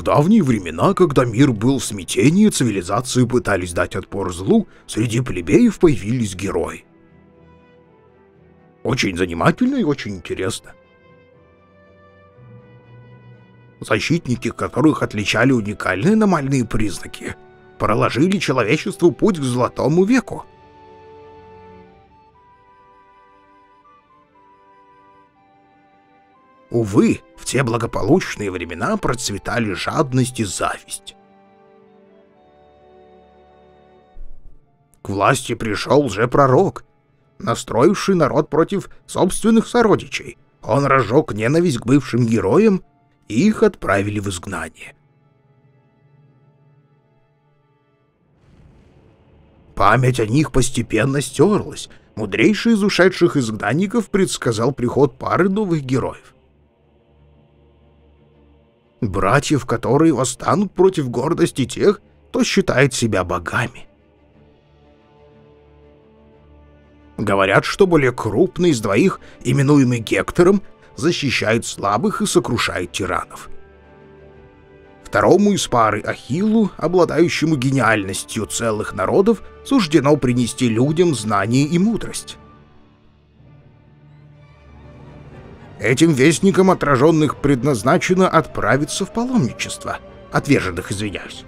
В давние времена, когда мир был в смятении, цивилизации пытались дать отпор злу, среди плебеев появились герои. Очень занимательно и очень интересно. Защитники, которых отличали уникальные аномальные признаки, проложили человечеству путь к Золотому веку — Увы, в те благополучные времена процветали жадность и зависть. К власти пришел же пророк, настроивший народ против собственных сородичей. Он разжег ненависть к бывшим героям, и их отправили в изгнание. Память о них постепенно стерлась. Мудрейший из ушедших изгнанников предсказал приход пары новых героев — братьев, которые восстанут против гордости тех, кто считает себя богами. Говорят, что более крупный из двоих, именуемый Гектором, защищает слабых и сокрушает тиранов. Второму из пары Ахиллу, обладающему гениальностью целых народов, суждено принести людям знание и мудрость. Этим вестникам отраженных предназначено отправиться в паломничество. Отверженных, извиняюсь.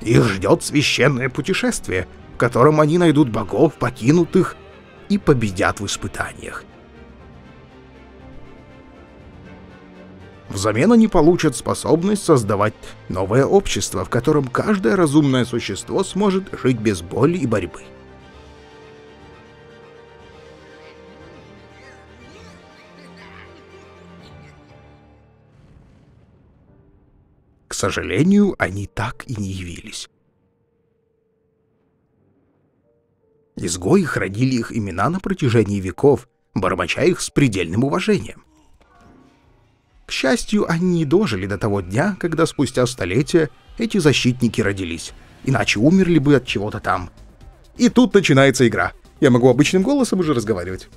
Их ждет священное путешествие, в котором они найдут богов, покинутых, и победят в испытаниях. Взамен они получат способность создавать новое общество, в котором каждое разумное существо сможет жить без боли и борьбы. К сожалению, они так и не явились. Изгои хранили их имена на протяжении веков, бормоча их с предельным уважением. К счастью, они не дожили до того дня, когда спустя столетия эти защитники родились, иначе умерли бы от чего-то там. И тут начинается игра. Я могу обычным голосом уже разговаривать.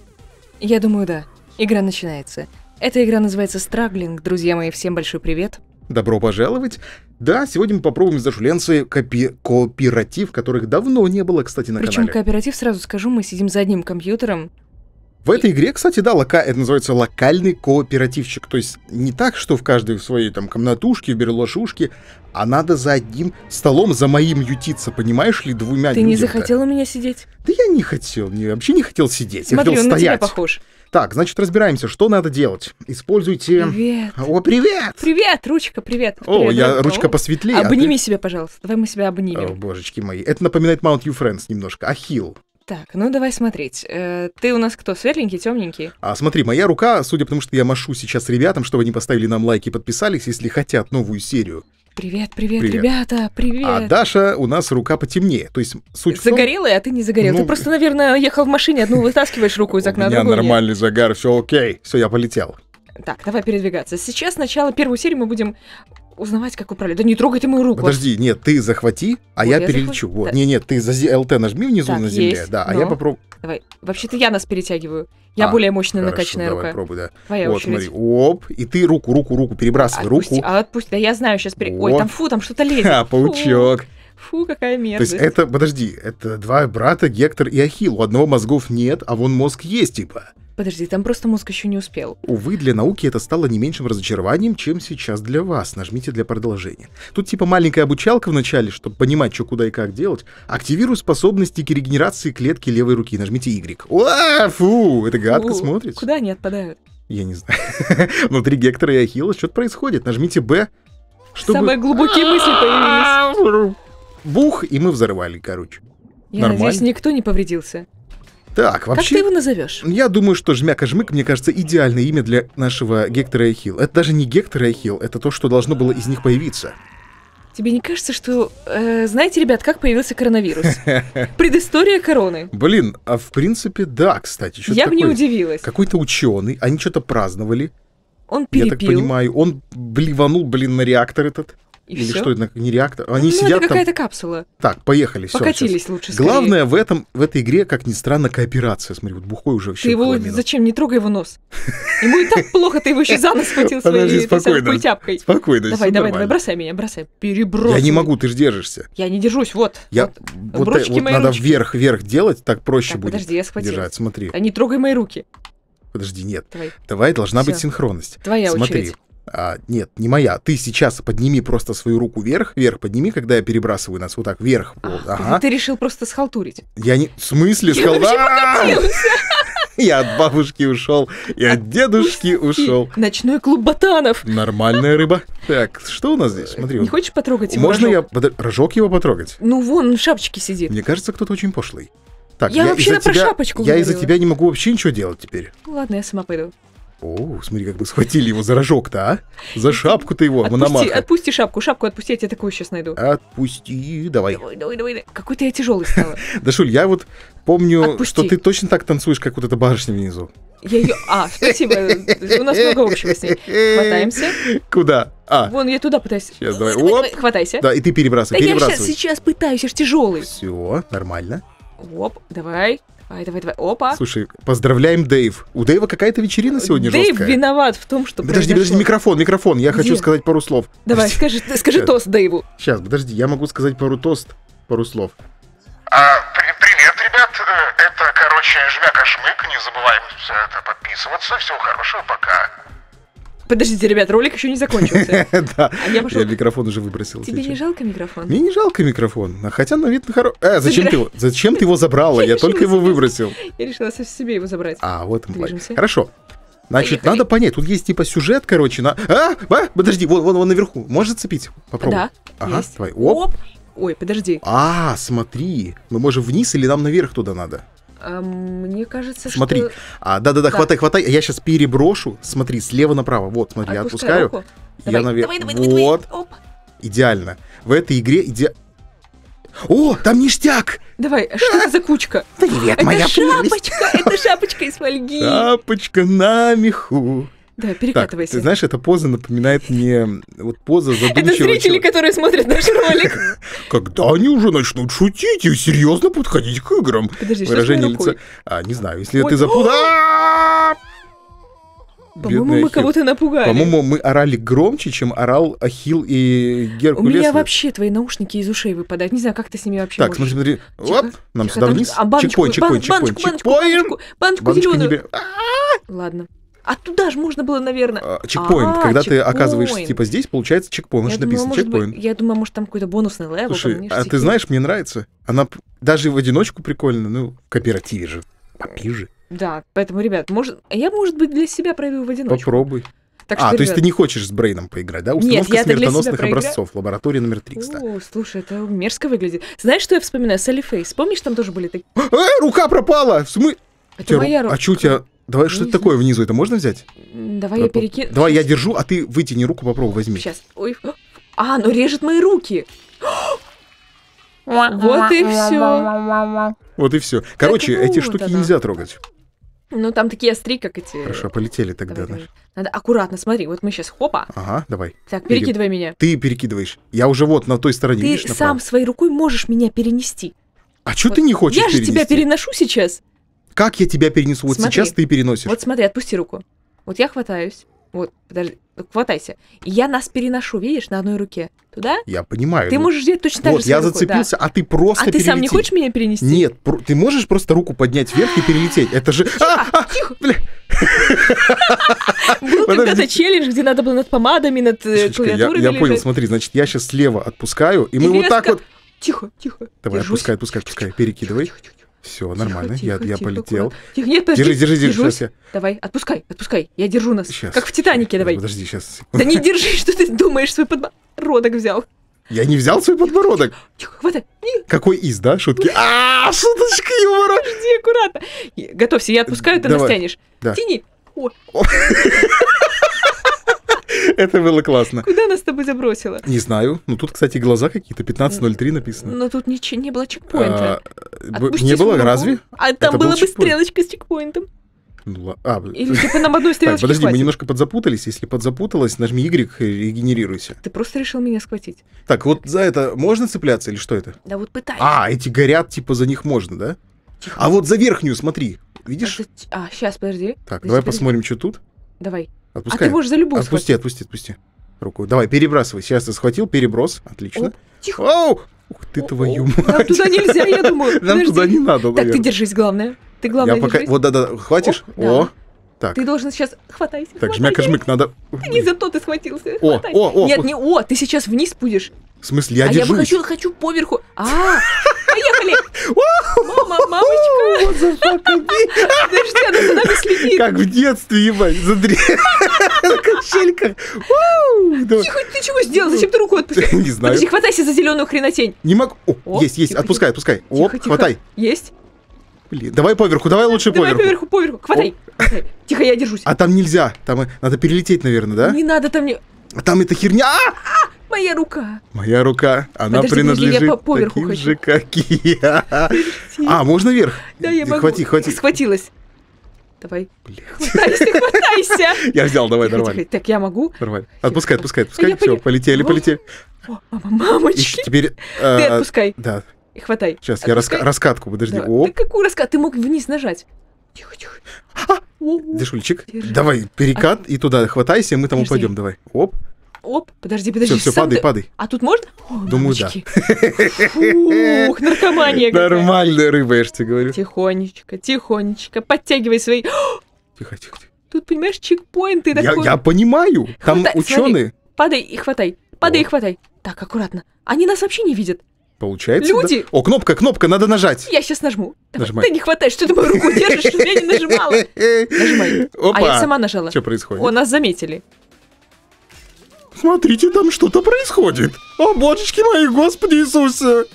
Я думаю, да. Игра начинается. Эта игра называется «Страглинг». Друзья мои, всем большой привет. Добро пожаловать. Да, сегодня мы попробуем с зажуленцы копи- кооператив, которых давно не было, кстати, на Причем канале. Причем кооператив, сразу скажу, мы сидим за одним компьютером, в этой игре, кстати, да, лока... это называется локальный кооперативчик. То есть не так, что в каждой своей там комнатушке, в берлошушке, а надо за одним столом, за моим ютиться, понимаешь ли, двумя Ты не захотел у меня сидеть? Да я не хотел, не, вообще не хотел сидеть, Смотри, я хотел он стоять. На тебя похож. Так, значит, разбираемся, что надо делать. Используйте... Привет. О, привет! Привет, ручка, привет. О, привет, я ручка, ручка посветлее. А обними а ты... себя, пожалуйста. Давай мы себя обнимем. О, божечки мои. Это напоминает Mount You Friends немножко. Ахилл. Так, ну давай смотреть. Э, ты у нас кто, светленький, темненький? А смотри, моя рука, судя по тому, что я машу сейчас ребятам, чтобы они поставили нам лайки и подписались, если хотят новую серию. Привет, привет, привет, ребята, привет. А Даша у нас рука потемнее. То есть суть Загорелая, том... а ты не загорел. Ну... Ты просто, наверное, ехал в машине, одну вытаскиваешь руку из окна, У а меня нормальный загар, все окей, все, я полетел. Так, давай передвигаться. Сейчас сначала первую серию мы будем узнавать, как управлять. Да не трогай ты мою руку. Подожди, нет, ты захвати, а вот я, я перелечу. Захват... Вот. Да. Не, нет, ты за ЛТ нажми внизу так, на земле, есть, да, но... а я попробую. Давай. Вообще-то я нас перетягиваю. Я а, более мощная хорошо, накачанная давай, рука. Пробуй, да. Твоя вот, очередь. смотри. Оп, и ты руку, руку, руку перебрасывай, отпусти, руку. А отпусти, да я знаю сейчас. Пере... Вот. Ой, там фу, там что-то лезет. А, паучок. Фу. Фу, какая мерзость. То есть это, подожди, это два брата, Гектор и Ахил, У одного мозгов нет, а вон мозг есть, типа. Подожди, там просто мозг еще не успел. Увы, для науки это стало не меньшим разочарованием, чем сейчас для вас. Нажмите для продолжения. Тут типа маленькая обучалка в начале, чтобы понимать, что куда и как делать. Активирую способности к регенерации клетки левой руки. Нажмите Y. Уа, фу, это гадко смотрится. Куда они отпадают? Я не знаю. Внутри Гектора и Ахилла что-то происходит. Нажмите B. Чтобы... Самые глубокие мысли а, появились бух, и мы взорвали, короче. Я Нормально. надеюсь, никто не повредился. Так, вообще... Как ты его назовешь? Я думаю, что жмяка-жмык, мне кажется, идеальное имя для нашего Гектора и Хил. Это даже не Гектор и Хил, это то, что должно было из них появиться. Тебе не кажется, что... Э, знаете, ребят, как появился коронавирус? Предыстория короны. Блин, а в принципе, да, кстати. Я бы не удивилась. Какой-то ученый, они что-то праздновали. Он перепил. Я так понимаю, он блеванул, блин, на реактор этот. И Или все? что это, не реактор? Они ну, сидят это какая-то там... капсула. Так, поехали. Покатились все, лучше скорее. Главное в, этом, в этой игре, как ни странно, кооперация. Смотри, вот бухой уже вообще Ты его пламена. зачем? Не трогай его нос. Ему и так плохо, ты его еще за нос схватил своей тяпкой. Спокойно, Давай, давай, давай, бросай меня, бросай. Переброс. Я не могу, ты ж держишься. Я не держусь, вот. Я Вот вот, надо вверх, вверх делать, так проще будет Подожди, я схватил. держать. Смотри. А не трогай мои руки. Подожди, нет. Давай, давай должна быть синхронность. Твоя очередь. А, нет, не моя. Ты сейчас подними просто свою руку вверх, вверх подними, когда я перебрасываю нас вот так вверх. А, ага. Ты решил просто схалтурить. Я не... В смысле? Я Я от бабушки ушел, и от, дедушки ушел. Ночной клуб ботанов. Нормальная рыба. Так, что у нас здесь? Смотри. Не хочешь потрогать его? Можно я рожок его потрогать? Ну вон, в шапочке сидит. Мне кажется, кто-то очень пошлый. Так, я, я вообще про тебя, шапочку Я из-за тебя не могу вообще ничего делать теперь. Ладно, я сама пойду. О, смотри, как бы схватили его за рожок-то, а? За шапку-то его, отпусти, мономаха. Отпусти шапку, шапку отпусти, я тебе такую сейчас найду. Отпусти, давай. Давай, давай, давай. Какой-то я тяжелый стала. Да, Шуль, я вот помню, отпусти. что ты точно так танцуешь, как вот эта барышня внизу. Я ее... А, спасибо. У нас много общего с ней. Хватаемся. Куда? А. Вон, я туда пытаюсь. Сейчас, давай. Оп. Хватайся. Да, и ты перебрасывай, да перебрасывай. я сейчас, сейчас пытаюсь, я же тяжелый. Все, нормально. Оп, давай. Давай, давай, давай. Опа. Слушай, поздравляем Дэйв. У Дэйва какая-то вечерина сегодня Дэйв жесткая. виноват в том, что Подожди, подожди, микрофон, микрофон. Я Где? хочу сказать пару слов. Давай, скажи, скажи тост Дэйву. Сейчас, подожди, я могу сказать пару тост, пару слов. А, при- привет, ребят. Э, это, короче, жмяка-жмык. Не забываем э, это подписываться. Всего хорошего, пока. Подождите, ребят, ролик еще не закончился. Да, а я микрофон уже выбросил. Тебе не жалко микрофон? Мне не жалко микрофон, а хотя ну, на вид хороший. Э, зачем ты его? забрала? Я только его выбросил. Я решила себе его забрать. А, вот он. Хорошо. Значит, надо понять, тут есть типа сюжет, короче, на... А, а, подожди, вон, вон, вон наверху, может зацепить? Попробуй. Да, ага, есть. Давай. Оп. Ой, подожди. А, смотри, мы можем вниз или нам наверх туда надо? А, мне кажется, смотри. что... Смотри, а, да-да-да, хватай, хватай. Я сейчас переброшу. Смотри, слева направо. Вот, смотри, я отпускаю. Руку. Я наверх. Вот. Давай. Идеально. В этой игре иде... О, там ништяк! Давай, что это за кучка? Привет, это моя шапочка, это шапочка из фольги. Шапочка на меху. Да, перекатывайся. Так, ты знаешь, эта поза напоминает мне вот поза задумчивого... Это зрители, которые смотрят наш ролик. Когда они уже начнут шутить и серьезно подходить к играм? Подожди, Выражение лица. А, не знаю, если ты запутал... По-моему, мы кого-то напугали. По-моему, мы орали громче, чем орал Ахил и Геркулес. У меня вообще твои наушники из ушей выпадают. Не знаю, как ты с ними вообще Так, смотри, смотри. Оп, нам сюда вниз. Чекпоин, чекпоин, а чекпоин, Баночку зеленую. А! Ладно. А туда же можно было, наверное... А, чекпоинт, а, когда чекпоинт. ты оказываешься, типа, здесь, получается чекпоинт, потому что написано чекпоинт. я думаю, может, там какой-то бонусный левел. Слушай, а ты знаешь, мне нравится. Она даже в одиночку прикольно, ну, в кооперативе же, попиже. Да, поэтому, ребят, может, я, может быть, для себя пройду в одиночку. Попробуй. Так а, что, а, ребят... то есть ты не хочешь с Брейном поиграть, да? Установка Нет, смертоносных образцов, лаборатория номер 300. О, слушай, это мерзко выглядит. Знаешь, что я вспоминаю? Салли Помнишь, там тоже были такие... А, рука пропала! В смысле? Это моя рука. А что у тебя... Давай, что это такое внизу? Это можно взять? Давай я перекину. Давай я держу, а ты вытяни руку, попробуй, возьми. Сейчас. Ой. А, ну режет мои руки. Вот и все. Вот и все. Короче, эти штуки нельзя трогать. Ну, там такие остри, как эти. Хорошо, полетели тогда. Давай, давай. Надо аккуратно, смотри, вот мы сейчас хопа. Ага, давай. Так, перекидывай Пере... меня. Ты перекидываешь. Я уже вот на той стороне. Ты видишь, сам своей рукой можешь меня перенести. А что вот. ты не хочешь? Я перенести? же тебя переношу сейчас как я тебя перенесу? Вот смотри, сейчас ты переносишь. Вот смотри, отпусти руку. Вот я хватаюсь. Вот, подожди, хватайся. Я нас переношу, видишь, на одной руке. Туда? Я понимаю. Ты ну, можешь сделать точно так вот, же. я зацепился, да. а ты просто А ты перелети. сам не хочешь меня перенести? Нет, ты можешь просто руку поднять вверх и перелететь. Это же... Тихо! А, а, Был когда-то челлендж, где надо было над помадами, над э, клавиатурой Я понял, смотри, значит, я сейчас слева отпускаю, и мы вот так вот... Тихо, тихо. Давай, отпускай, отпускай, отпускай, перекидывай. Тихо, тихо, все, нормально. Тихо, я, тихо, я полетел. Аккурат. Тихо, нет, подожди. Держи, держи, держи. Сейчас я... Давай, отпускай, отпускай. Я держу нас. Сейчас. Как в Титанике, давай. Подожди, сейчас. Да не держи, что ты думаешь, свой подбородок взял. Я не взял свой подбородок. Тихо, хватай. Какой из, да, шутки? А, шуточка юмора. Подожди, аккуратно. Готовься, я отпускаю, ты нас тянешь. Тяни. Это было классно. Куда нас с тобой забросило? Не знаю. Ну тут, кстати, глаза какие-то. 15.03 написано. Но ну, тут ничего не было чекпоинта. А, не было, разве? А там была бы стрелочка с чекпоинтом. Ну, а, Или типа нам одной стрелочки так, Подожди, хватит. мы немножко подзапутались. Если подзапуталась, нажми Y и генерируйся. Ты просто решил меня схватить. Так, вот за это можно цепляться или что это? Да вот пытаюсь. А, эти горят, типа за них можно, да? Тихо. А вот за верхнюю смотри. Видишь? А, а сейчас, подожди. Так, подожди, давай подожди. посмотрим, что тут. Давай. Отпускай. А ты можешь за любую Отпусти, схватить. отпусти, отпусти. Руку. Давай, перебрасывай. Сейчас ты схватил, переброс. Отлично. Оп, тихо. Оу! Ух ты, твою мать. Нам туда нельзя, я думаю. Нам туда не надо, наверное. Так, ты держись, главное. Ты главное я пока... держись. Вот, да-да, хватишь? Оп, да. О, так. Ты должен сейчас хватайся. Так, хватайся. жмык надо. Ты не за то ты схватился. О, о, о. Нет, не о, ты сейчас вниз будешь. В смысле, я а держусь. я бы хочу, хочу поверху. А, поехали! Мама, мамочка! Подожди, она за нами следит. Как в детстве, ебать, за на качельках. Тихо, ты чего сделал? Зачем ты руку отпустил? Не знаю. Подожди, хватайся за зеленую хренотень. Не могу. Есть, есть, отпускай, отпускай. Оп, хватай. Есть. Блин, давай поверху, давай лучше поверху. Давай поверху, поверху, хватай. Тихо, я держусь. А там нельзя, там э, надо перелететь, наверное, да? Не надо там не... А там эта херня... А! Моя рука. Моя рука. Она Подожди, принадлежит я таким хочу. же, как и я. А, можно вверх? Да, я могу. Хвати, хвати. Схватилась. Давай. Блин. Хватайся, хватайся. Я взял, давай, нормально. Так, я могу? Нормально. Отпускай, отпускай, отпускай. Все, полетели, полетели. Мамочки. Теперь... Ты а, отпускай. Да. И хватай. Сейчас, я раскатку, подожди. Да какую раскатку? Ты мог вниз нажать. Тихо, тихо. А! Дышульчик. Давай, перекат а. и туда хватайся, мы там упадем. Давай. Оп. Оп, подожди, подожди. Все, все, падай, ты... падай. А тут можно? О, Думаю, мамочки. да. Фух, наркомания какая. Нормальная рыба, я же тебе говорю. Тихонечко, тихонечко, подтягивай свои... Тихо, тихо, тихо. Тут, понимаешь, чекпоинты Я, я понимаю, там Хвата... ученые. Смотри, падай и хватай, падай О. и хватай. Так, аккуратно. Они нас вообще не видят. Получается. Люди! Да? О, кнопка, кнопка, надо нажать. Я сейчас нажму. Давай. Нажимай. Ты не хватаешь, что ты мою руку держишь, чтобы я не нажимала. Нажимай. Опа. А я сама нажала. Что происходит? О, нас заметили. Смотрите, там что-то происходит. О, божечки мои, господи Иисусе.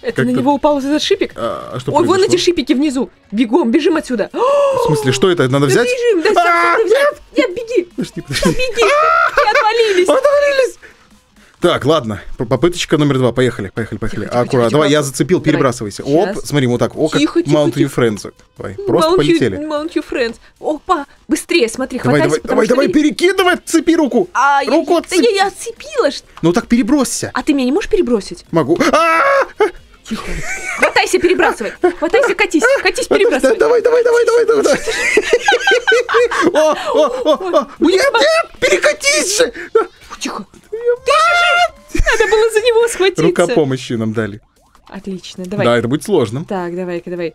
Это на него упал этот шипик? А, а что Ой, произошло? вон эти шипики внизу. Бегом, бежим отсюда. В смысле, что это? Надо да взять? Бежим, да, а, взять. Нет, беги. Подожди, подожди. Беги. А! Отвалились. Отвалились. Так, ладно, попыточка номер два, поехали, поехали, поехали. Тихо, Аккуратно, давай, я зацепил, перебрасывайся. Сейчас. Оп, смотри, вот так, о, как тихо, Mount тихо, Friends. Давай, просто Mount полетели. You, Mount Your Friends. Опа, быстрее, смотри, давай, хватайся, Давай, давай, давай, перекидывай, цепи руку. А, руку я, отцепи. Да я, я отцепила. Ну так перебросься. А ты меня не можешь перебросить? Могу. А! Тихо. Хватайся, перебрасывай. Хватайся, катись. Катись, перебрасывай. Давай, давай, давай, давай, давай. О, о, о, о. Нет, нет, перекатись же схватиться. Рука помощи нам дали. Отлично, давай. Да, это будет сложно. Так, давай-ка, давай.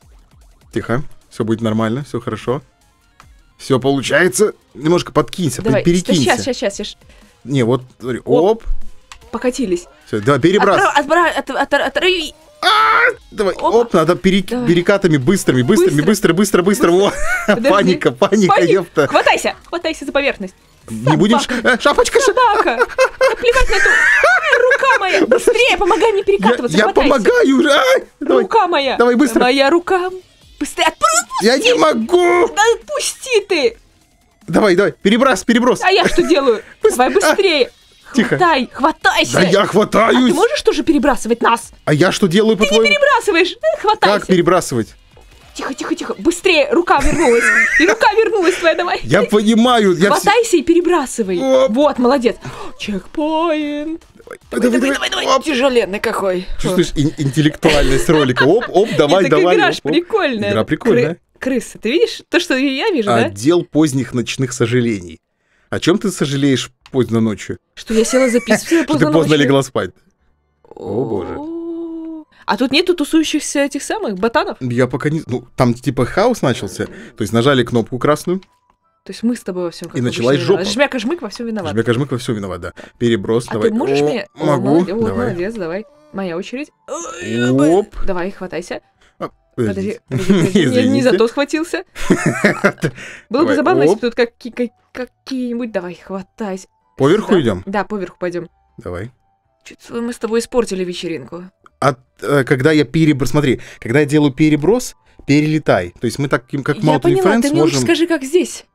Тихо, все будет нормально, все хорошо. Все получается. Немножко подкинься, давай. перекинься. Да, сейчас, сейчас, сейчас. Не, вот, смотри, оп. оп. Покатились. Все, давай, перебрасывай. Отбра... От, от, от, отрави. Давай, Опа. оп, надо перек... Давай. перекатами быстрыми, быстрыми, быстро, быстро, быстро. быстро. паника, паника, Паник. ёпта. Хватайся, хватайся за поверхность. Не будем... Э, шапочка, шапочка. Плевать на ту... Рука моя, быстрее, помогай мне перекатываться, Я, я помогаю уже. А? Ай, Рука моя. Давай быстро. Моя рука. Быстрее, отпусти. Я не могу. Да отпусти ты. Давай, давай, переброс, переброс. А я что делаю? Давай а? быстрее. Тихо. Хватай, хватайся. Да я хватаюсь. А ты можешь тоже перебрасывать нас? А я что делаю по Ты не перебрасываешь, хватайся. Как перебрасывать? Тихо, тихо, тихо. Быстрее, рука вернулась. И рука вернулась твоя, давай. Я понимаю. Я Хватайся все... и перебрасывай. Оп. Вот, молодец. Чекпоинт. Давай, давай, давай, давай, давай. тяжеленный какой. Чувствуешь ин- интеллектуальность ролика? Оп, оп, давай, давай. Игра прикольная. Игра прикольная. Крысы, ты видишь то, что я вижу, да? Отдел поздних ночных сожалений. О чем ты сожалеешь поздно ночью? Что я села записывать поздно Что ты поздно легла спать. О, боже. А тут нету тусующихся этих самых ботанов? Я пока не... Ну, там типа хаос начался. То есть нажали кнопку красную, то есть мы с тобой во всем И началась жопа. Жмяка жмык во всем виноват. Жмяка жмык во всем виноват, да. Переброс, а давай. ты можешь О, мне? Могу. О, давай. молодец, давай. Моя очередь. Оп. Давай, хватайся. А, подожди, подожди, не за то схватился. Было бы забавно, если бы тут какие-нибудь... Давай, хватайся. Поверху идем? Да, поверху пойдем. Давай. Чуть мы с тобой испортили вечеринку. А когда я переброс... Смотри, когда я делаю переброс, перелетай. То есть мы таким, как Mountain Friends, можем... Я поняла, ты мне лучше скажи, как здесь.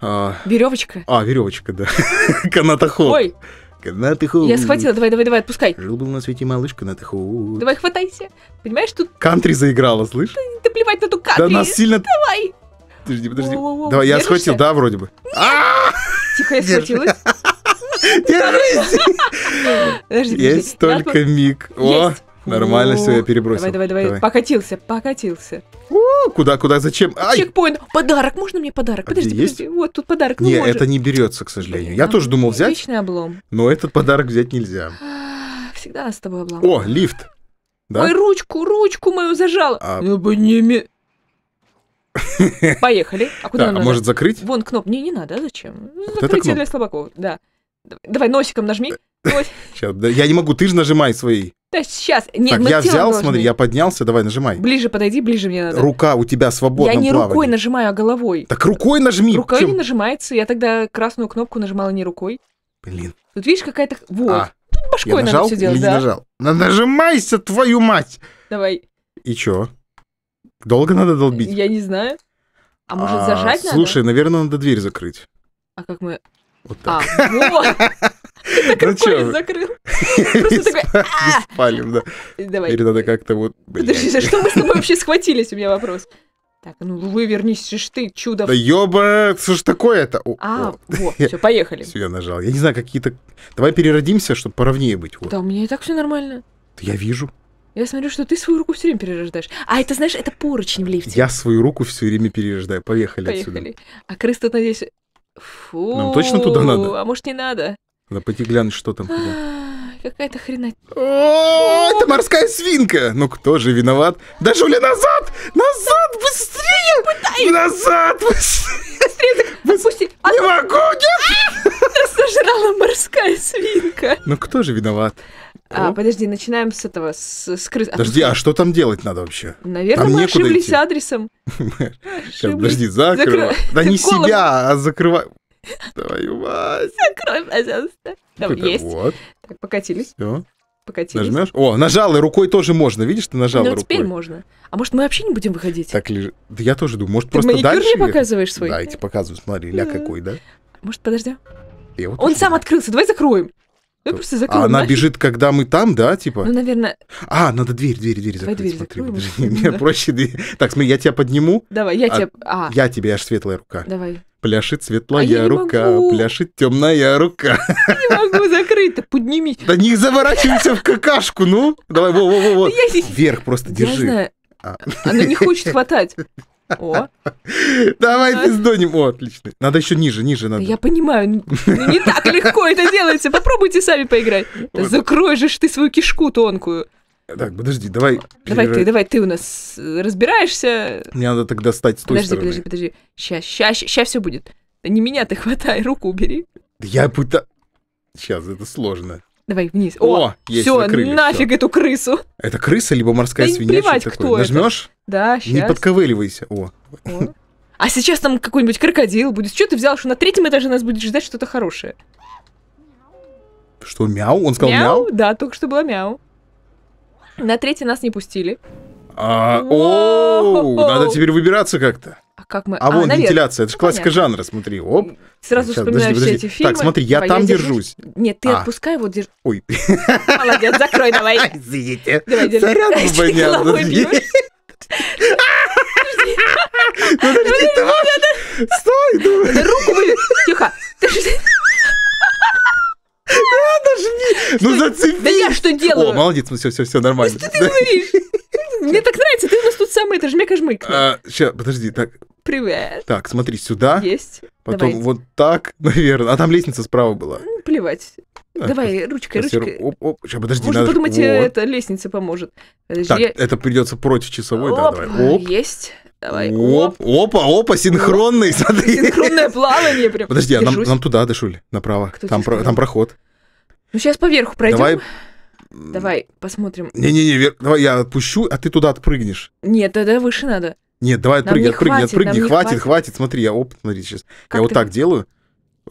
А... Веревочка? А, веревочка, да. Канатоход. Ой. Канатоход. Я схватила, давай, давай, давай, отпускай. Жил был на свете малыш канатоход. Давай, хватайся. Понимаешь, тут... Кантри заиграла, слышь? Ты, ты плевать на ту кантри. Да нас сильно... Давай. Подожди, подожди. О, давай, я схватил, да, вроде бы. А! Тихо, я схватилась. Держись! Есть только миг. Есть. Нормально, все, я перебросил. Давай, давай, давай, давай. покатился, покатился. У, куда, куда, зачем? Ай! Чекпоинт, подарок, можно мне подарок? А подожди, подожди, есть? вот тут подарок. Ну, не, может. это не берется, к сожалению. Я а, тоже думал взять. Отличный облом. Но этот подарок взять нельзя. А, всегда с тобой облом. О, лифт. Да? Ой, ручку, ручку мою зажала. А... Ну, подними. Поехали. А куда да, надо? А может закрыть? Вон кноп. Не, не надо. А зачем? Вот ну, Закрытие для слабаков. Да. Давай носиком нажми. Сейчас, да, я не могу, ты же нажимай свои. Да сейчас. Не, так, ну, я взял, должны. смотри, я поднялся, давай нажимай. Ближе подойди, ближе мне надо. Рука у тебя свободна. Я не плавании. рукой нажимаю, а головой. Так рукой нажми. Рукой Чем? не нажимается. Я тогда красную кнопку нажимала не рукой. Блин. Тут видишь, какая-то... Вот. А, Тут башкой я нажал надо все делать, или да. не нажал? Нажимайся, твою мать! Давай. И чё? Долго надо долбить? Я не знаю. А может а, зажать слушай, надо? Слушай, наверное, надо дверь закрыть. А как мы... Вот так. А, вот. Так ну, закрыл. Просто такой... «А, спалим, да. Давай. Теперь надо как-то вот... Подожди, за что мы с тобой вообще схватились, у меня вопрос. Так, ну вывернись, ж ты, чудо. Да ёба, что ж такое-то? А, вот, все, поехали. Все, я нажал. Я не знаю, какие-то... Давай переродимся, чтобы поровнее быть. Да, у меня и так все нормально. Я вижу. Я смотрю, что ты свою руку все время перерождаешь. А это, знаешь, это поручень в лифте. Я свою руку все время перерождаю. Поехали, Поехали. отсюда. А крыс тут, надеюсь... Фу, Нам точно туда надо? А может, не надо? Да пойти глянуть, что там. А, какая-то хрена. это морская свинка! Ну кто же виноват? Да Жуля, назад! Назад! Быстрее! Пытаюсь! Назад! Быстрее! Быстрее! Не а могу! Нас сожрала морская свинка. Ну кто же виноват? А, подожди, начинаем с этого, с, с крыс. Подожди, а что там делать надо вообще? Наверное, там мы ошиблись идти. адресом. Подожди, закрывай. Да не себя, а закрывай. Твою мать. Закрой, пожалуйста. Там Это есть. Вот. Так, покатились. Все. Покатились. Нажмешь? О, нажал, и рукой тоже можно. Видишь, ты нажал ну, рукой. теперь можно. А может, мы вообще не будем выходить? Так лежит. Да я тоже думаю, может, ты просто дальше... Ты показываешь свой? Да, я тебе показываю. Смотри, ля какой, да? Может, подождем? Я вот Он сам открылся, давай закроем. Я просто закрыл. А она нафиг. бежит, когда мы там, да, типа? Ну, наверное. А, надо дверь, дверь, дверь Давай закрыть. Дверь смотри, закрою, мне проще дверь. Так, смотри, я тебя подниму. Давай, я а тебя. А. Я тебе, аж светлая рука. Давай. Пляшет а светлая а рука, могу. пляшет темная рука. не могу закрыть-то, подними. Да не заворачивайся в какашку, ну. Давай, во-во-во. Вверх просто держи. А. Она не хочет хватать. О. Давай пиздоним. О, отлично. Надо еще ниже, ниже надо. Я понимаю, ну, ну, не так легко это делается. Попробуйте сами поиграть. вот. закрой же ты свою кишку тонкую. Так, подожди, давай. Давай перерыв... ты, давай ты у нас э, разбираешься. Мне надо тогда стать с подожди, Подожди, подожди, подожди. Сейчас, сейчас, сейчас все будет. Не меня ты хватай, руку убери. Я пытаюсь... Сейчас, это сложно. Давай вниз. О, О все, нафиг всё. эту крысу. Это крыса либо морская да свинья? Плевать, кто Нажмешь? Да, сейчас. Не подковыривайся. О. О. А сейчас там какой-нибудь крокодил будет. Что ты взял, что на третьем этаже нас будет ждать что-то хорошее? Что, мяу? Он сказал мяу? мяу? Да, только что было мяу. На третий нас не пустили. А, о, надо теперь выбираться как-то как мы... А, а вон, наверх. вентиляция, это же ну, классика понятно. жанра, смотри, оп. Сразу Сейчас, вспоминаю подожди, все подожди. эти фильмы. Так, смотри, я давай, там я держусь. держусь. Нет, ты а. отпускай, вот держи. Ой. Молодец, закрой давай. Извините. Давай, держи. Сорян, понятно. Подожди, ты Стой, Руку вы... Тихо. Нажми! Ну зацепи! Да я что делаю? О, молодец, все, все, все нормально. Что ты говоришь? Мне так нравится, ты у нас тут самый, это жмяка-жмык. Сейчас, подожди, так. Привет. Так, смотри, сюда. Есть. Потом вот так, наверное. А там лестница справа была. Ну, плевать. Давай, ручкой, ручкой. Оп, оп. Сейчас, подожди, Можно подумать, это лестница поможет. Так, это придется против часовой, да, давай. Есть. Давай. Оп, опа, опа, синхронный, смотри. Синхронное плавание прям. Подожди, а нам, нам туда, Дашуль, направо. там, про, там проход. Ну, сейчас по верху пройдем. Давай Давай посмотрим. Не-не-не, вер... давай я отпущу, а ты туда отпрыгнешь. Нет, тогда выше надо. Нет, давай отпрыгни, не отпрыгни, хватит, отпрыгни. Хватит, хватит, хватит, смотри, я оп, смотри сейчас. Как я ты... вот так делаю.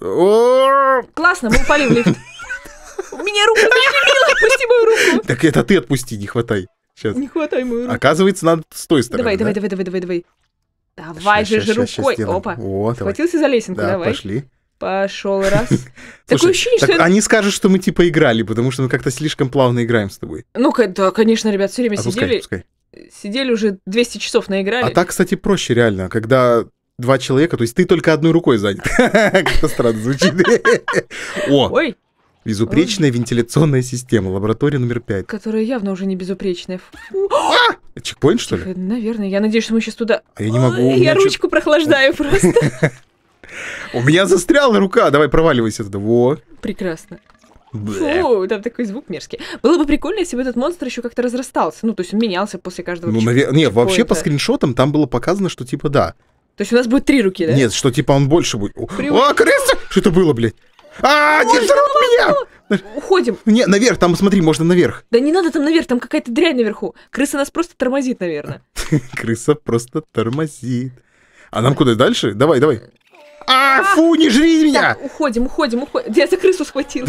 Классно, мы упали в лифт. Меня рука. зацепила, отпусти мою руку. Так это ты отпусти, не хватай. Сейчас. Не хватай мою руку. Оказывается, надо с той стороны. Давай, да? давай, давай, давай, давай, давай. Давай щас, же щас, рукой. Щас, Опа. О, Схватился давай. за лесенку, да, давай. Пошли. Пошел раз. Такое ощущение, что... Они скажут, что мы типа играли, потому что мы как-то слишком плавно играем с тобой. Ну, да, конечно, ребят, все время сидели. Сидели уже 200 часов наиграли. А так, кстати, проще реально, когда два человека, то есть ты только одной рукой занят. Как-то странно звучит. О, Безупречная вентиляционная система, лаборатория номер пять, Которая явно уже не безупречная. Фу. А! Чекпоинт, что ли? Ну, наверное. Я надеюсь, что мы сейчас туда... А я не могу. я ручку прохлаждаю просто. У меня застряла рука. Давай проваливайся туда. Во. Прекрасно. Фу, там такой звук мерзкий. Было бы прикольно, если бы этот монстр еще как-то разрастался. Ну, то есть он менялся после каждого Ну, наверное. Нет, вообще по скриншотам там было показано, что типа да. То есть у нас будет три руки, да? Нет, что типа он больше будет. О, кресло! Что это было, блядь? А, не царапай меня! Уходим. Не, наверх, там, смотри, можно наверх. Да не надо там наверх, там какая-то дрянь наверху. Крыса нас просто тормозит, наверное. Крыса просто тормозит. А нам куда дальше? Давай, давай. А, фу, не жри меня! уходим, уходим, уходим. Я за крысу схватил.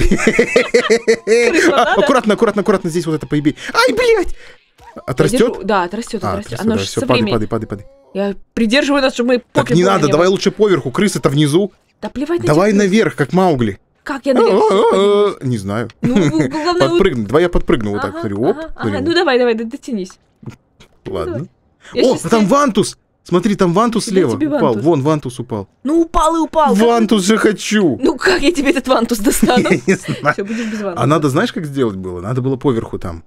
Аккуратно, аккуратно, аккуратно здесь вот это поеби. Ай, блядь! Отрастет? Да, отрастет, а, отрастет. Оно все, падай, падай, падай, Я придерживаю нас, чтобы мы Так не надо, давай лучше поверху, крыса то внизу. Да плевать на Давай наверх, как Маугли. Как я наверх? Не знаю. Ну, главное... Подпрыгнуть. Давай я подпрыгну вот так. Смотри, оп. Ну, давай, давай, дотянись. Ладно. О, а там Вантус! Смотри, там Вантус слева вантус? упал. Вон Вантус упал. Ну упал и упал. Вантус же хочу. Ну как я тебе этот Вантус достану? Все, будешь без Вантуса. А надо, знаешь, как сделать было? Надо было поверху там.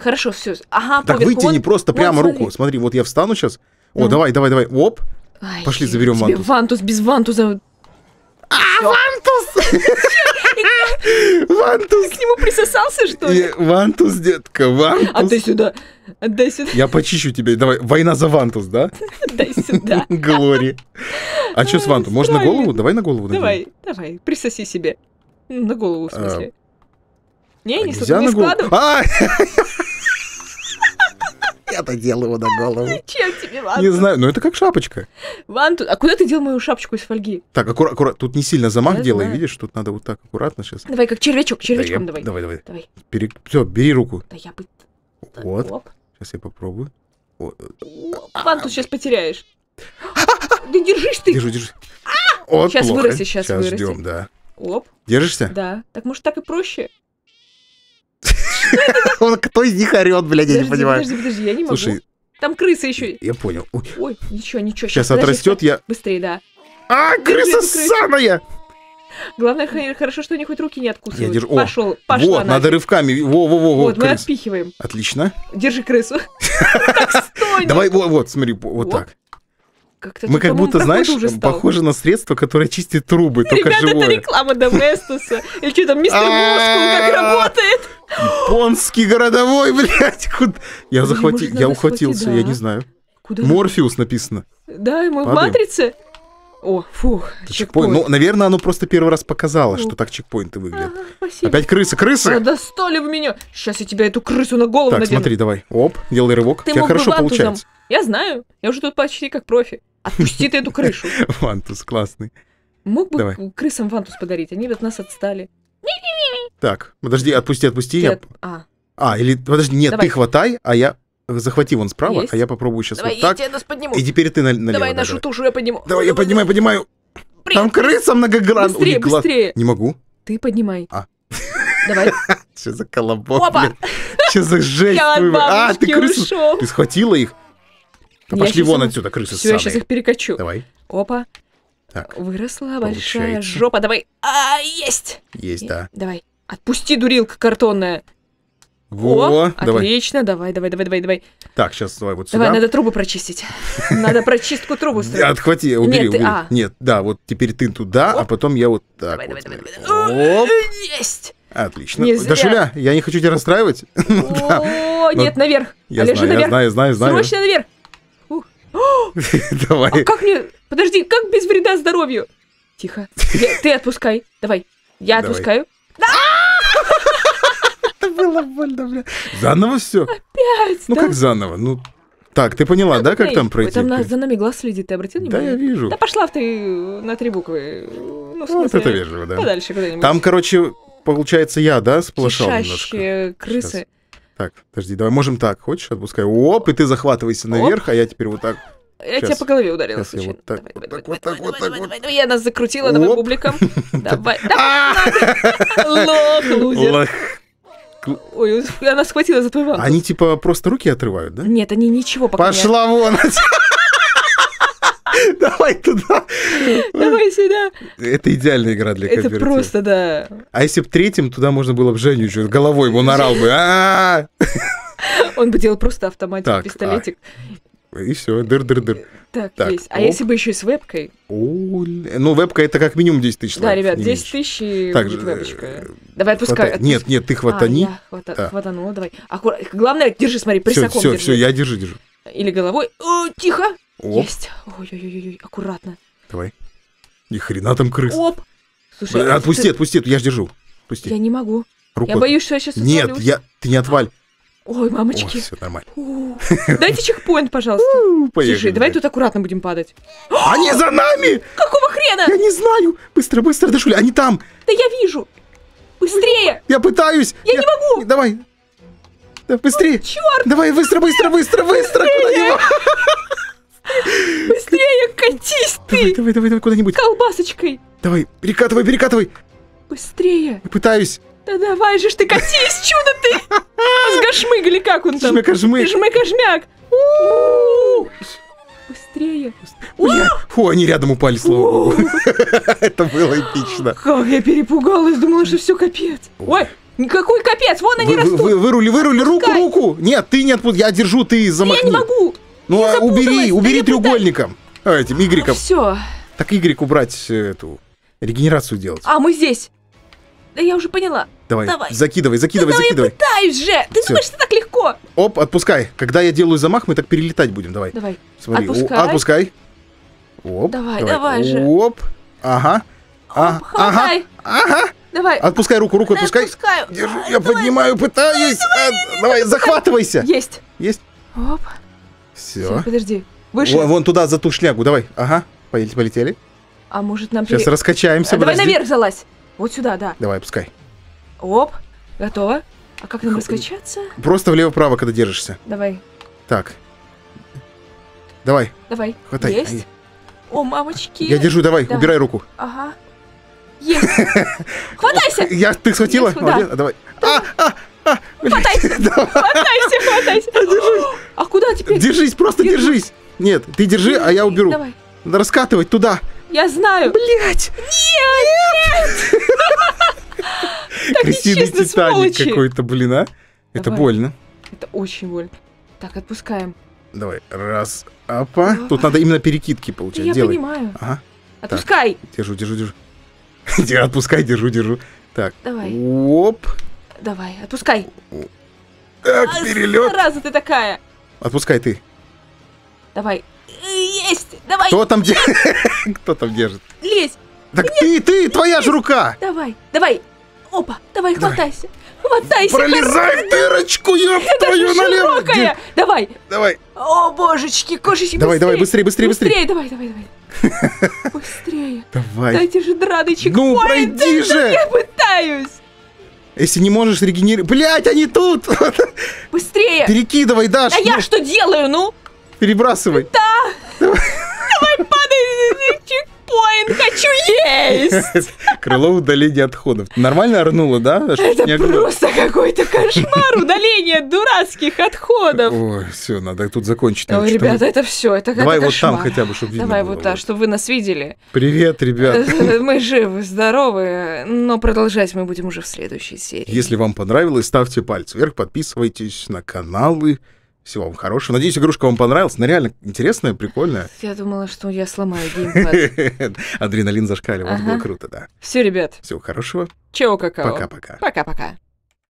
Хорошо, все. Ага, Так поверху. не просто прямо руку. Смотри, вот я встану сейчас. О, ну. давай, давай, давай. Оп. Пошли, заберем Вантус. Вантус без Вантуса. А, Вантус! Вантус! к нему присосался, что ли? Вантус, детка, а Вантус. ты сюда. Отдай сюда. Я почищу тебя. Давай, война за Вантус, да? Отдай сюда. Глори. А что с Вантус? Можно голову? Давай на голову. Давай, давай, присоси себе. На голову, в а. смысле. Не, не, не складывай. я-то делал его на голову. Чем тебе вантус? Не знаю, но ну это как шапочка. Ванту, А куда ты дел мою шапочку из фольги? Так, аккуратно, аккурат. тут не сильно замах я делай, знаю. видишь, тут надо вот так аккуратно сейчас. Давай, как червячок, червячком да, я... давай. Давай, давай. давай. Пере... Все, бери руку. Да я бы... Вот. Оп. Сейчас я попробую. Вот. Э, вантус сейчас потеряешь. Да держишь ты. Держу, держу. Вот, сейчас вырастет, вырасти, сейчас, сейчас ждем, да. Оп. Держишься? Да. Так может так и проще? Он кто из них орет, блядь, я не понимаю. Подожди, подожди, я не могу. Слушай, там крыса еще. Я понял. Ой, ничего, ничего. Сейчас отрастет, я... Быстрее, да. А, крыса самая! Главное, хорошо, что они хоть руки не откусывают. Я держу. О, Пошел, пошла. Вот, нафиг. надо рывками. Во, во, во, вот, крыс. мы отпихиваем. Отлично. Держи крысу. Давай, ну. вот, смотри, вот так как-то... Мы как будто, знаешь, похоже на средство, которое чистит трубы, только Ребята, живое. это реклама Доместоса. Или что там, мистер Мускул как работает? Японский городовой, блядь. Я захватил, я ухватился, я не знаю. Куда Морфеус написано. Да, мы в матрице. О, фух, чекпоинт. Ну, наверное, оно просто первый раз показало, что так чекпоинты выглядят. Опять крысы, крысы! да столи в меня! Сейчас я тебя эту крысу на голову надену. так, смотри, давай. Оп, делай рывок. Ты хорошо получается. Я знаю, я уже тут почти как профи. Отпусти ты эту крышу. Вантус классный. Мог бы Давай. крысам вантус подарить, они от нас отстали. Так, подожди, отпусти, отпусти. Ты я... от... а. а, или подожди, нет, Давай. ты хватай, а я захвати вон справа, а Есть? а я попробую сейчас Давай, вот так. Я тебя нас подниму. И теперь ты на, налево. Давай да, нашу тушу я подниму. Давай, я поднимаю, поднимаю. Привет. Там крыса многогран. Быстрее, Ой, глаз... быстрее. Не могу. Ты поднимай. А. Давай. Что за колобок, Опа! Что за жесть? А, ты крысу. Ты схватила их. Ну, пошли вон их... отсюда, крысы Все, я сейчас их перекачу. Давай. Опа. Так. Выросла Получается. большая жопа. Давай. А, есть! Есть, И... да. Давай. Отпусти, дурилка картонная. Во, О, давай. отлично, давай, давай, давай, давай, давай. Так, сейчас давай вот сюда. Давай, надо трубу прочистить. Надо прочистку трубу ставить. Отхвати, убери, убери. А. Нет, да, вот теперь ты туда, а потом я вот так. Давай, давай, давай. Есть! Отлично. Да зря. я не хочу тебя расстраивать. Ну, О, нет, ну, наверх. Я знаю, я знаю, знаю. Срочно наверх. Давай. А как мне... Подожди, как без вреда здоровью? Тихо. Я... Ты отпускай. Давай. Я отпускаю. Это было больно, бля. Заново все? Опять. Ну как заново? Ну так, ты поняла, ну, да, как там пройти? Там за нами глаз следит, ты обратил внимание? Да, я вижу. Да пошла в ты на три буквы. Ну, ну вот это вежливо, да. Подальше куда-нибудь. Там, короче, получается, я, да, сплошал немножко. крысы. Так, подожди, давай можем так. Хочешь, отпускай. Оп, и ты захватывайся наверх, Оп. а я теперь вот так. Я сейчас. тебя по голове ударила сейчас случайно. Вот так, давай, вот так, давай, вот так, вот так. Ну, я нас закрутила, давай бубликом. Давай. Лох, лузер. Ой, она схватила за твой ванну. Они типа просто руки отрывают, да? Нет, они ничего пока Пошла вон! отсюда. Давай туда. Давай сюда. Это идеальная игра для Это просто, да. А если бы третьим, туда можно было бы Женю еще головой, он нарал бы. он бы делал просто автоматик, пистолетик. А, и все, дыр-дыр-дыр. Так, так, есть. А если бы еще и с вебкой? О, ну, вебка это как минимум 10 тысяч Да, ребят, 10 тысяч и так, будет э, вебочка. Давай отпускай. Хвата... Нет, нет, ты а, хватани. А, я хвата... да. хватанула, давай. Аккуратно. Главное, держи, смотри, присаком все, все, держи. Все, я держу, держу. Или головой. О, тихо, Оп. Есть. Ой-ой-ой, аккуратно. Давай. Ни хрена там крыс. Оп. Слушай, Блин, а отпусти, ты... отпусти, я ж держу. Пусти. Я не могу. Руку я боюсь, что я сейчас Нет, я... ты не отваль. А. Ой, мамочки. все нормально. Дайте чекпоинт, пожалуйста. Поехали. Слушай, давай тут аккуратно будем падать. Они за нами! Какого хрена? Я не знаю. Быстро, быстро, Дашуля, они там. Да я вижу. Быстрее. Я пытаюсь. Я, не могу. Давай. Да, быстрее. О, черт. Давай, быстро, быстро, быстро, быстро, быстрее. Куда Быстрее катись ты! Давай, давай, давай, куда-нибудь. Колбасочкой. Давай, перекатывай, перекатывай. Быстрее. Пытаюсь. Да давай же ж ты катись, чудо ты! Сгашмык или как он там? Жмыка-жмык. Жмыка-жмяк. Быстрее. Фу, они рядом упали, слава богу. Это было эпично. Как я перепугалась, думала, что все капец. Ой, Никакой капец, вон они вы, растут. Вы, вы, вырули, вырули, руку, руку. Нет, ты не отпусти, я держу, ты замахни. Я не могу. Ну, а убери, убери треугольником. А, этим игреком. Ну, все. Так игрек убрать э, эту регенерацию делать. А мы здесь. Да я уже поняла. Давай, давай. закидывай, закидывай, да закидывай. Да я пытаюсь же! Ты Всё. думаешь, что так легко? Оп, отпускай. Когда я делаю замах, мы так перелетать будем, давай. Давай. Смотри, отпускай. О, отпускай. Оп, давай, давай, давай же. Оп, ага. А, Оп, ага, ага. Давай. Отпускай руку, руку да отпускай. Отпускаю. Держу, я давай. поднимаю, пытаюсь. Давай, а, давай, а, давай, захватывайся. Есть. Есть. Оп. Все. подожди. Выше. Вон, туда за ту шнягу, давай. Ага, полетели. полетели. А может нам... Сейчас пере... раскачаемся, а, Давай наверх залазь. Вот сюда, да. Давай, пускай. Оп, готово. А как нам раскачаться? Просто влево-право, когда держишься. Давай. Так. Давай. Давай. Хватай. Есть. О, мамочки. Я держу, давай, да. убирай руку. Ага. Есть. Хватайся. Я, ты схватила? Я Молодец. Да. Давай. А, а, а. Хватайся. Хватайся, хватайся. А куда теперь? Держись, просто Держу. держись. Нет, ты держи, а я уберу. Давай. Надо раскатывать туда. Я знаю. Блять! Нет! Нет! Так Кристина Титаник какой-то, блин, а? Это больно. Это очень больно. Так, отпускаем. Давай, раз, апа. Тут надо именно перекидки получать. Я понимаю. Ага. Отпускай. Держу, держу, держу. Отпускай, держу, держу. Так. Давай. Оп. Давай, отпускай. Так, а перелет. Раза ты такая. Отпускай ты. Давай. Есть! Давай! Кто там держит? Кто там держит? Лезь! Так ты, ты, твоя же рука! Давай, давай! Опа, давай, хватайся! Хватайся! Пролезай в дырочку, ёб твою налево! Давай! Давай! О, божечки, кошечки, Давай, давай, быстрее, быстрее, быстрее! Быстрее, давай, давай, давай! Быстрее. Давай. Дайте же драночек. Ну, Ой, пройди же. я пытаюсь. Если не можешь регенерировать... Блять, они тут! Быстрее! Перекидывай, Даш! А ну... я что делаю, ну? Перебрасывай. Да! Давай. Мойн, хочу есть! Крыло удаления отходов. Нормально орнуло, да? Это просто какой-то кошмар, удаления дурацких отходов. Ой, все, надо тут закончить. Ой, ребята, это все, это как Давай вот там хотя бы, чтобы видно Давай вот там, чтобы вы нас видели. Привет, ребята! Мы живы, здоровы, но продолжать мы будем уже в следующей серии. Если вам понравилось, ставьте пальцы вверх, подписывайтесь на каналы, всего вам хорошего. Надеюсь, игрушка вам понравилась. Она реально интересная, прикольная. Я думала, что я сломаю геймпад. Адреналин зашкаливал. Было круто, да. Все, ребят. Всего хорошего. Чего какао. Пока-пока. Пока-пока.